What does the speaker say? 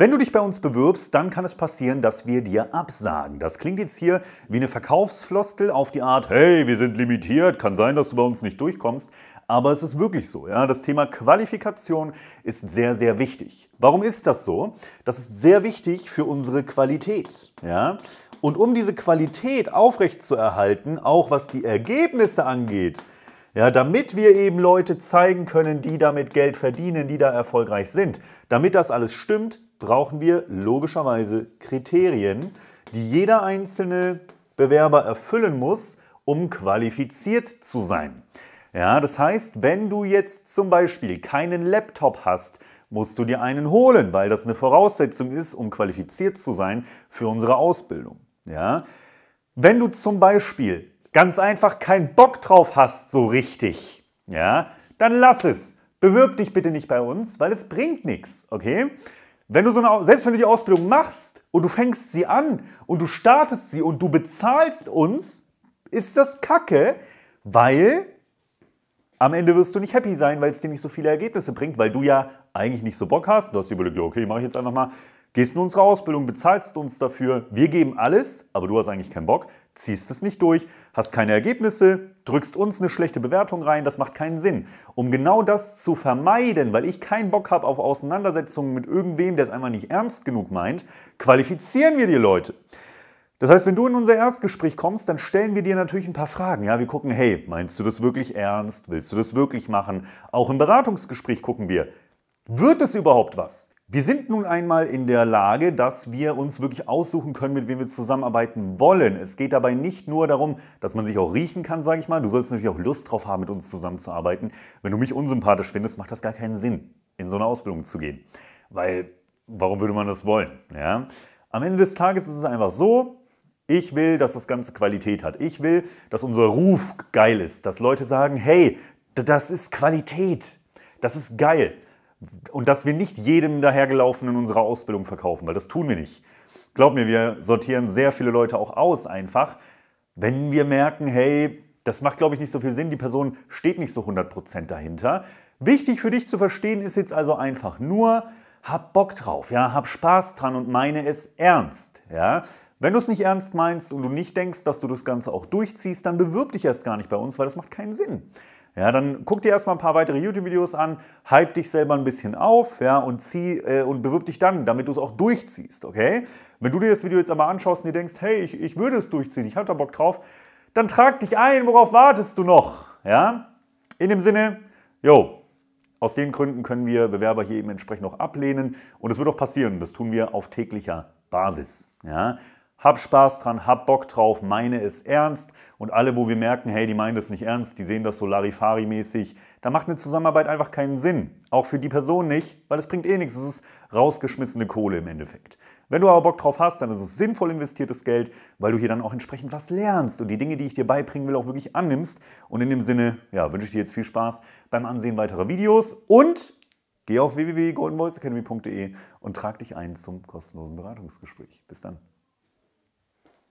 Wenn du dich bei uns bewirbst, dann kann es passieren, dass wir dir absagen. Das klingt jetzt hier wie eine Verkaufsfloskel auf die Art, hey, wir sind limitiert, kann sein, dass du bei uns nicht durchkommst. Aber es ist wirklich so. Ja? Das Thema Qualifikation ist sehr, sehr wichtig. Warum ist das so? Das ist sehr wichtig für unsere Qualität. Ja? Und um diese Qualität aufrechtzuerhalten, auch was die Ergebnisse angeht, ja, damit wir eben Leute zeigen können, die damit Geld verdienen, die da erfolgreich sind. Damit das alles stimmt, brauchen wir logischerweise Kriterien, die jeder einzelne Bewerber erfüllen muss, um qualifiziert zu sein. Ja, das heißt, wenn du jetzt zum Beispiel keinen Laptop hast, musst du dir einen holen, weil das eine Voraussetzung ist, um qualifiziert zu sein für unsere Ausbildung. Ja? Wenn du zum Beispiel ganz einfach keinen Bock drauf hast, so richtig, ja, dann lass es. Bewirb dich bitte nicht bei uns, weil es bringt nichts, okay? Wenn du so eine, selbst wenn du die Ausbildung machst und du fängst sie an und du startest sie und du bezahlst uns, ist das Kacke, weil am Ende wirst du nicht happy sein, weil es dir nicht so viele Ergebnisse bringt, weil du ja eigentlich nicht so Bock hast. Du hast dir überlegt, okay, mache ich jetzt einfach mal. Gehst in unsere Ausbildung, bezahlst uns dafür, wir geben alles, aber du hast eigentlich keinen Bock, ziehst es nicht durch, hast keine Ergebnisse, drückst uns eine schlechte Bewertung rein, das macht keinen Sinn. Um genau das zu vermeiden, weil ich keinen Bock habe auf Auseinandersetzungen mit irgendwem, der es einfach nicht ernst genug meint, qualifizieren wir die Leute. Das heißt, wenn du in unser Erstgespräch kommst, dann stellen wir dir natürlich ein paar Fragen. Ja, wir gucken, hey, meinst du das wirklich ernst? Willst du das wirklich machen? Auch im Beratungsgespräch gucken wir, wird es überhaupt was? Wir sind nun einmal in der Lage, dass wir uns wirklich aussuchen können, mit wem wir zusammenarbeiten wollen. Es geht dabei nicht nur darum, dass man sich auch riechen kann, sage ich mal. Du sollst natürlich auch Lust drauf haben, mit uns zusammenzuarbeiten. Wenn du mich unsympathisch findest, macht das gar keinen Sinn, in so eine Ausbildung zu gehen. Weil, warum würde man das wollen? Ja? Am Ende des Tages ist es einfach so, ich will, dass das Ganze Qualität hat. Ich will, dass unser Ruf geil ist, dass Leute sagen, hey, das ist Qualität, das ist geil. Und dass wir nicht jedem dahergelaufenen unsere Ausbildung verkaufen, weil das tun wir nicht. Glaub mir, wir sortieren sehr viele Leute auch aus einfach, wenn wir merken, hey, das macht, glaube ich, nicht so viel Sinn, die Person steht nicht so 100% dahinter. Wichtig für dich zu verstehen ist jetzt also einfach nur, hab Bock drauf, ja, hab Spaß dran und meine es ernst, ja. Wenn du es nicht ernst meinst und du nicht denkst, dass du das Ganze auch durchziehst, dann bewirb dich erst gar nicht bei uns, weil das macht keinen Sinn. Ja, dann guck dir erstmal ein paar weitere YouTube-Videos an, hype dich selber ein bisschen auf ja, und, zieh, äh, und bewirb dich dann, damit du es auch durchziehst, okay? Wenn du dir das Video jetzt aber anschaust und dir denkst, hey, ich, ich würde es durchziehen, ich habe da Bock drauf, dann trag dich ein, worauf wartest du noch? Ja? In dem Sinne, jo, aus den Gründen können wir Bewerber hier eben entsprechend auch ablehnen und es wird auch passieren, das tun wir auf täglicher Basis. Ja? Hab Spaß dran, hab Bock drauf, meine es ernst. Und alle, wo wir merken, hey, die meinen das nicht ernst, die sehen das so Larifari-mäßig, da macht eine Zusammenarbeit einfach keinen Sinn. Auch für die Person nicht, weil es bringt eh nichts. Es ist rausgeschmissene Kohle im Endeffekt. Wenn du aber Bock drauf hast, dann ist es sinnvoll investiertes Geld, weil du hier dann auch entsprechend was lernst und die Dinge, die ich dir beibringen will, auch wirklich annimmst. Und in dem Sinne, ja, wünsche ich dir jetzt viel Spaß beim Ansehen weiterer Videos und geh auf www.goldenvoiceacademy.de und trag dich ein zum kostenlosen Beratungsgespräch. Bis dann.